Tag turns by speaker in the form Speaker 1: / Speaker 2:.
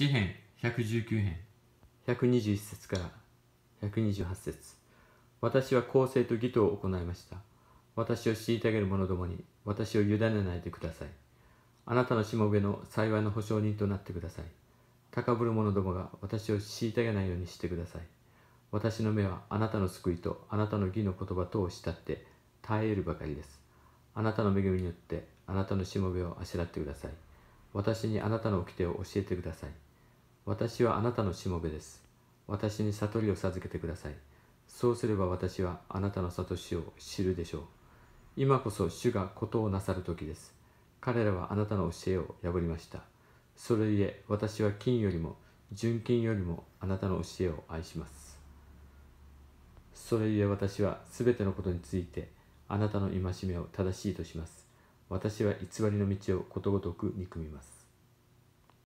Speaker 1: 詩編119編121節から
Speaker 2: 128節私は公正と義とを行いました私を虐げる者どもに私を委ねないでくださいあなたのしもべの幸いの保証人となってください高ぶる者どもが私を虐げないようにしてください私の目はあなたの救いとあなたの義の言葉とを慕って耐えるばかりですあなたの恵みによってあなたのしもべをあしらってください私にあなたの掟を教えてください私はあなたのしもべです。私に悟りを授けてください。そうすれば私はあなたの悟しを知るでしょう。今こそ主が事をなさる時です。彼らはあなたの教えを破りました。それゆえ私は金よりも純金よりもあなたの教えを愛します。それゆえ私はすべてのことについてあなたの戒めを正しいとします。私は偽りの道をことごとく憎みます。